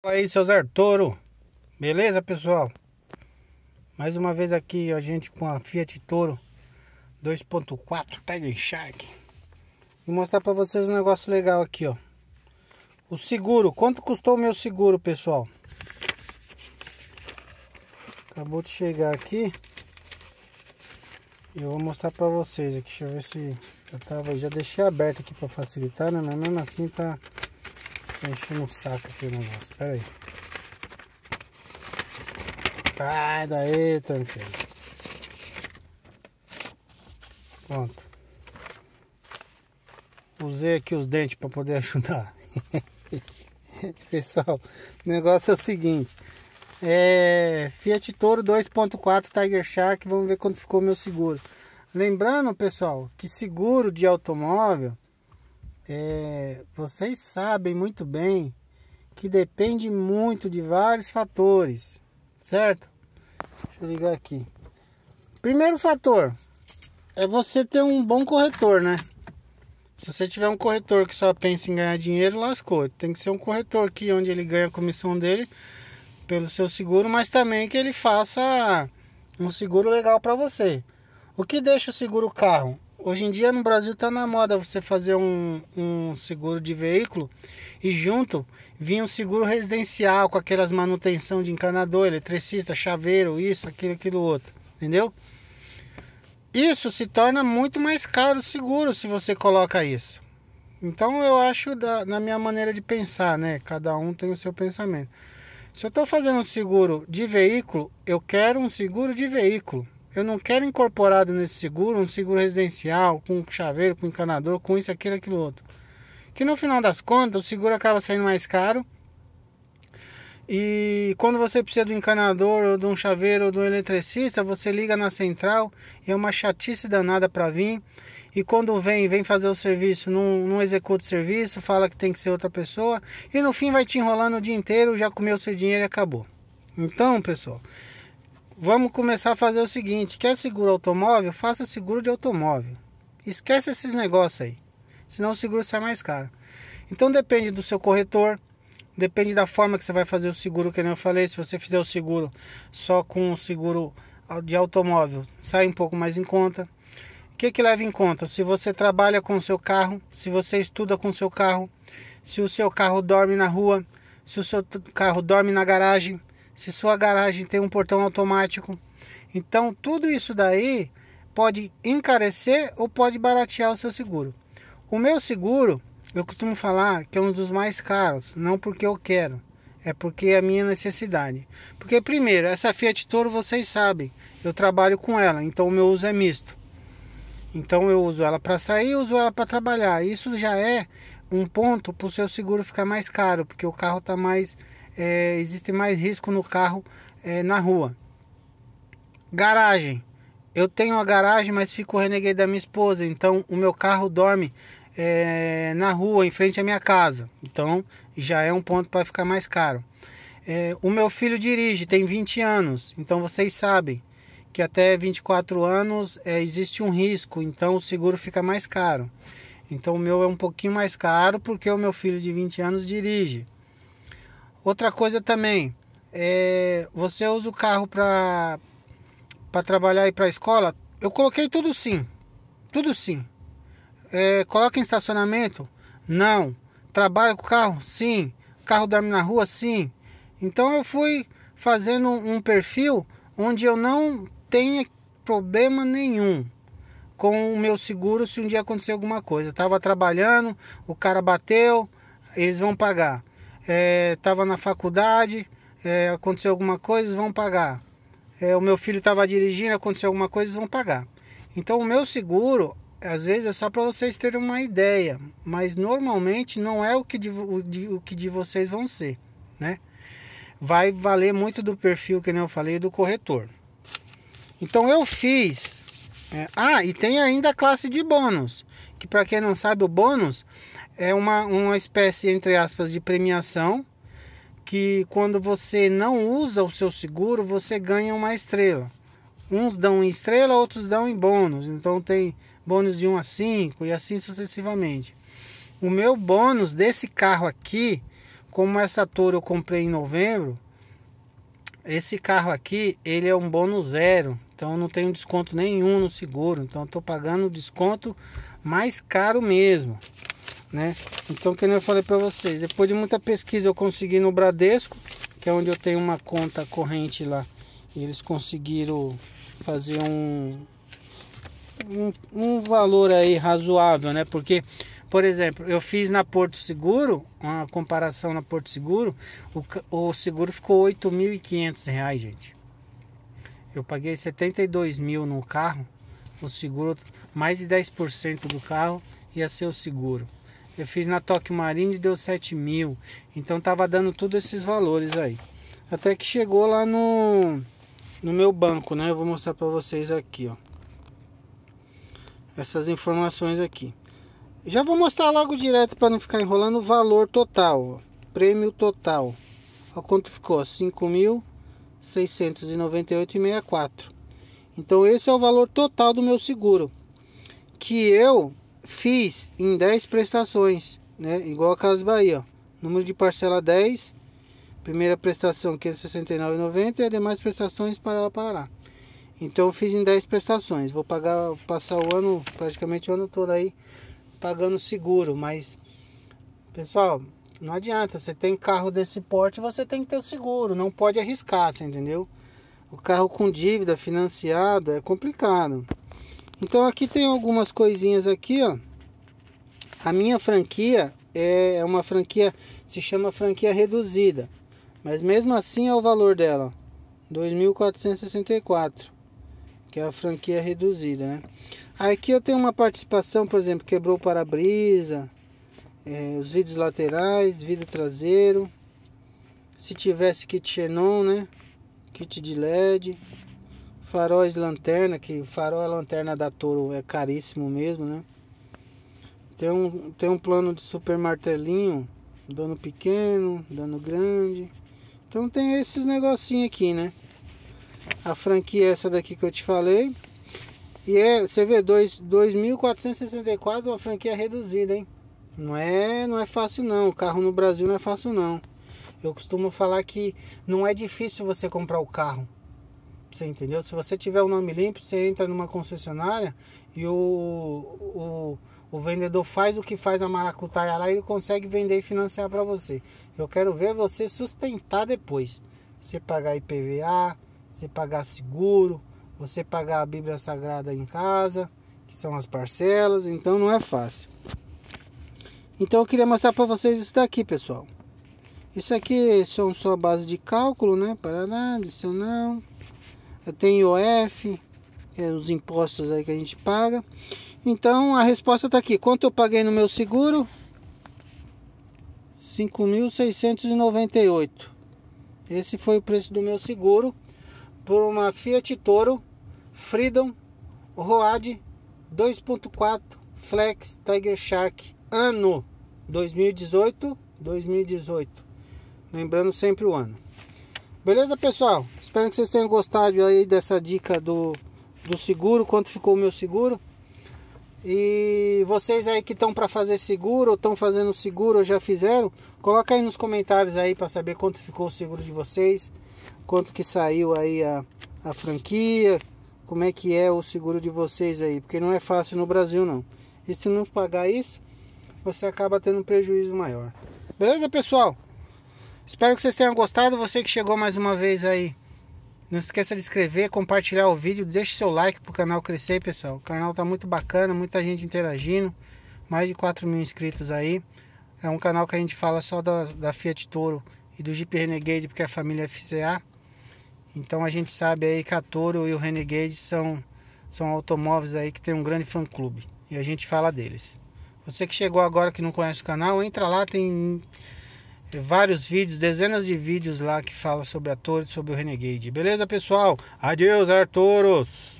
Fala aí, seus Arturo. Beleza, pessoal? Mais uma vez aqui a gente com a Fiat Toro 2.4 Tiger Shark. Vou mostrar para vocês um negócio legal aqui, ó. O seguro. Quanto custou o meu seguro, pessoal? Acabou de chegar aqui. Eu vou mostrar para vocês aqui. Deixa eu ver se já tava, já deixei aberto aqui para facilitar, né? Mas mesmo assim tá Tá enchendo um saco aqui o negócio. Pera aí. Sai daí, tranquilo. Pronto. Usei aqui os dentes para poder ajudar. Pessoal, o negócio é o seguinte. É Fiat Toro 2.4 Tiger Shark, vamos ver quanto ficou meu seguro. Lembrando, pessoal, que seguro de automóvel é, vocês sabem muito bem que depende muito de vários fatores, certo? Deixa eu ligar aqui. Primeiro fator é você ter um bom corretor, né? Se você tiver um corretor que só pensa em ganhar dinheiro, lascou. Tem que ser um corretor que onde ele ganha a comissão dele pelo seu seguro, mas também que ele faça um seguro legal para você. O que deixa o seguro carro? Hoje em dia no Brasil está na moda você fazer um, um, seguro de veículo e junto vinha um seguro residencial com aquelas manutenção de encanador, eletricista, chaveiro, isso, aquilo, aquilo outro, entendeu? Isso se torna muito mais caro o seguro se você coloca isso. Então eu acho da, na minha maneira de pensar, né? Cada um tem o seu pensamento. Se eu estou fazendo um seguro de veículo, eu quero um seguro de veículo eu não quero incorporado nesse seguro um seguro residencial, com chaveiro, com encanador, com isso, aquilo, aquilo outro. Que no final das contas, o seguro acaba saindo mais caro. E quando você precisa do encanador, ou de um chaveiro, ou de um eletricista, você liga na central e é uma chatice danada para vir. E quando vem, vem fazer o serviço, não, não executa o serviço, fala que tem que ser outra pessoa. E no fim vai te enrolando o dia inteiro, já comeu seu dinheiro e acabou. Então, pessoal, Vamos começar a fazer o seguinte: quer seguro automóvel? Faça seguro de automóvel. Esquece esses negócios aí, senão o seguro sai mais caro. Então depende do seu corretor, depende da forma que você vai fazer o seguro, que eu falei. Se você fizer o seguro só com o seguro de automóvel, sai um pouco mais em conta. O que, que leva em conta? Se você trabalha com o seu carro, se você estuda com o seu carro, se o seu carro dorme na rua, se o seu carro dorme na garagem, se sua garagem tem um portão automático. Então, tudo isso daí pode encarecer ou pode baratear o seu seguro. O meu seguro, eu costumo falar que é um dos mais caros, não porque eu quero, é porque é a minha necessidade. Porque, primeiro, essa Fiat Toro vocês sabem, eu trabalho com ela, então o meu uso é misto. Então, eu uso ela para sair e uso ela para trabalhar. Isso já é um ponto para o seu seguro ficar mais caro, porque o carro está mais é, existe mais risco no carro é, na rua. Garagem. Eu tenho a garagem, mas fico reneguei da minha esposa. Então o meu carro dorme é, na rua, em frente à minha casa. Então já é um ponto para ficar mais caro. É, o meu filho dirige, tem 20 anos. Então vocês sabem que até 24 anos é, existe um risco. Então o seguro fica mais caro. Então o meu é um pouquinho mais caro porque o meu filho de 20 anos dirige. Outra coisa também, é, você usa o carro para para trabalhar e para escola? Eu coloquei tudo sim, tudo sim. É, coloca em estacionamento? Não. Trabalha com o carro? Sim. carro dorme na rua? Sim. Então eu fui fazendo um perfil onde eu não tenha problema nenhum com o meu seguro se um dia acontecer alguma coisa. Eu tava trabalhando, o cara bateu, eles vão pagar estava é, na faculdade, é, aconteceu alguma coisa, vão pagar. É, o meu filho estava dirigindo, aconteceu alguma coisa, vão pagar. Então o meu seguro, às vezes é só para vocês terem uma ideia, mas normalmente não é o que de, o, de, o que de vocês vão ser, né? Vai valer muito do perfil que nem eu falei do corretor. Então eu fiz. É, ah, e tem ainda a classe de bônus, que para quem não sabe o bônus é uma, uma espécie, entre aspas, de premiação que quando você não usa o seu seguro, você ganha uma estrela. Uns dão em estrela, outros dão em bônus. Então tem bônus de 1 a 5 e assim sucessivamente. O meu bônus desse carro aqui, como essa Toro eu comprei em novembro, esse carro aqui, ele é um bônus zero. Então não tenho desconto nenhum no seguro. Então estou pagando o desconto mais caro mesmo né? Então, que nem eu falei para vocês, depois de muita pesquisa eu consegui no Bradesco, que é onde eu tenho uma conta corrente lá. E eles conseguiram fazer um, um, um valor aí razoável, né? Porque, por exemplo, eu fiz na Porto Seguro, uma comparação na Porto Seguro, o, o seguro ficou R$ 8.500, gente. Eu paguei 72 mil no carro, o seguro, mais de 10% do carro ia ser o seguro. Eu fiz na Toque Marine e deu 7 mil. Então tava dando todos esses valores aí. Até que chegou lá no, no meu banco, né? Eu vou mostrar para vocês aqui, ó. Essas informações aqui. Já vou mostrar logo direto para não ficar enrolando o valor total, ó. prêmio total. Olha quanto ficou, 5.698,64. Então esse é o valor total do meu seguro, que eu fiz em 10 prestações, né? Igual a Casa Bahia, ó. Número de parcela 10, primeira prestação R$ 569,90 e as demais prestações para lá para lá. Então fiz em 10 prestações, vou pagar passar o ano, praticamente o ano todo aí pagando seguro, mas pessoal, não adianta, você tem carro desse porte, você tem que ter seguro, não pode arriscar, você entendeu? O carro com dívida financiado é complicado. Então aqui tem algumas coisinhas aqui, ó. A minha franquia é, é uma franquia, se chama franquia reduzida. Mas mesmo assim é o valor dela, 2.464, que é a franquia reduzida, né? Aqui eu tenho uma participação, por exemplo, quebrou o para-brisa, é, os vidros laterais, vidro traseiro. Se tivesse kit xenon, né? Kit de LED. Faróis é lanterna, que farol é lanterna da Toro, é caríssimo mesmo, né? Tem um, tem um plano de super martelinho, dano pequeno, dano grande. Então tem esses negocinhos aqui, né? A franquia é essa daqui que eu te falei. E é, você vê, 2.464 uma franquia reduzida, hein? Não é, não é fácil não, o carro no Brasil não é fácil não. Eu costumo falar que não é difícil você comprar o carro. Você entendeu? Se você tiver o nome limpo, você entra numa concessionária e o, o, o vendedor faz o que faz na maracutaia lá e ele consegue vender e financiar para você. Eu quero ver você sustentar depois. Você pagar IPVA, você pagar seguro, você pagar a Bíblia Sagrada em casa, que são as parcelas, então não é fácil. Então eu queria mostrar para vocês isso daqui, pessoal. Isso aqui são só base de cálculo, né? Paraná, não tem IOF, é, os impostos aí que a gente paga. Então a resposta está aqui. Quanto eu paguei no meu seguro? 5.698. Esse foi o preço do meu seguro por uma Fiat Toro Freedom Road 2.4 Flex Tiger Shark ano 2018, 2018. Lembrando sempre o ano. Beleza, pessoal? Espero que vocês tenham gostado aí dessa dica do, do seguro, quanto ficou o meu seguro. E vocês aí que estão para fazer seguro, ou estão fazendo seguro, ou já fizeram, coloca aí nos comentários aí para saber quanto ficou o seguro de vocês, quanto que saiu aí a, a franquia, como é que é o seguro de vocês aí, porque não é fácil no Brasil não. E se não pagar isso, você acaba tendo um prejuízo maior. Beleza, pessoal? Espero que vocês tenham gostado. Você que chegou mais uma vez aí. Não esqueça de inscrever, compartilhar o vídeo, deixe seu like para o canal crescer, pessoal. O canal está muito bacana, muita gente interagindo, mais de 4 mil inscritos aí. É um canal que a gente fala só da, da Fiat Toro e do Jeep Renegade, porque é a família é FCA. Então a gente sabe aí que a Toro e o Renegade são, são automóveis aí que tem um grande fã-clube. E a gente fala deles. Você que chegou agora que não conhece o canal, entra lá, tem tem vários vídeos, dezenas de vídeos lá que fala sobre a Toro, sobre o Renegade. Beleza, pessoal? Adeus, Arturos!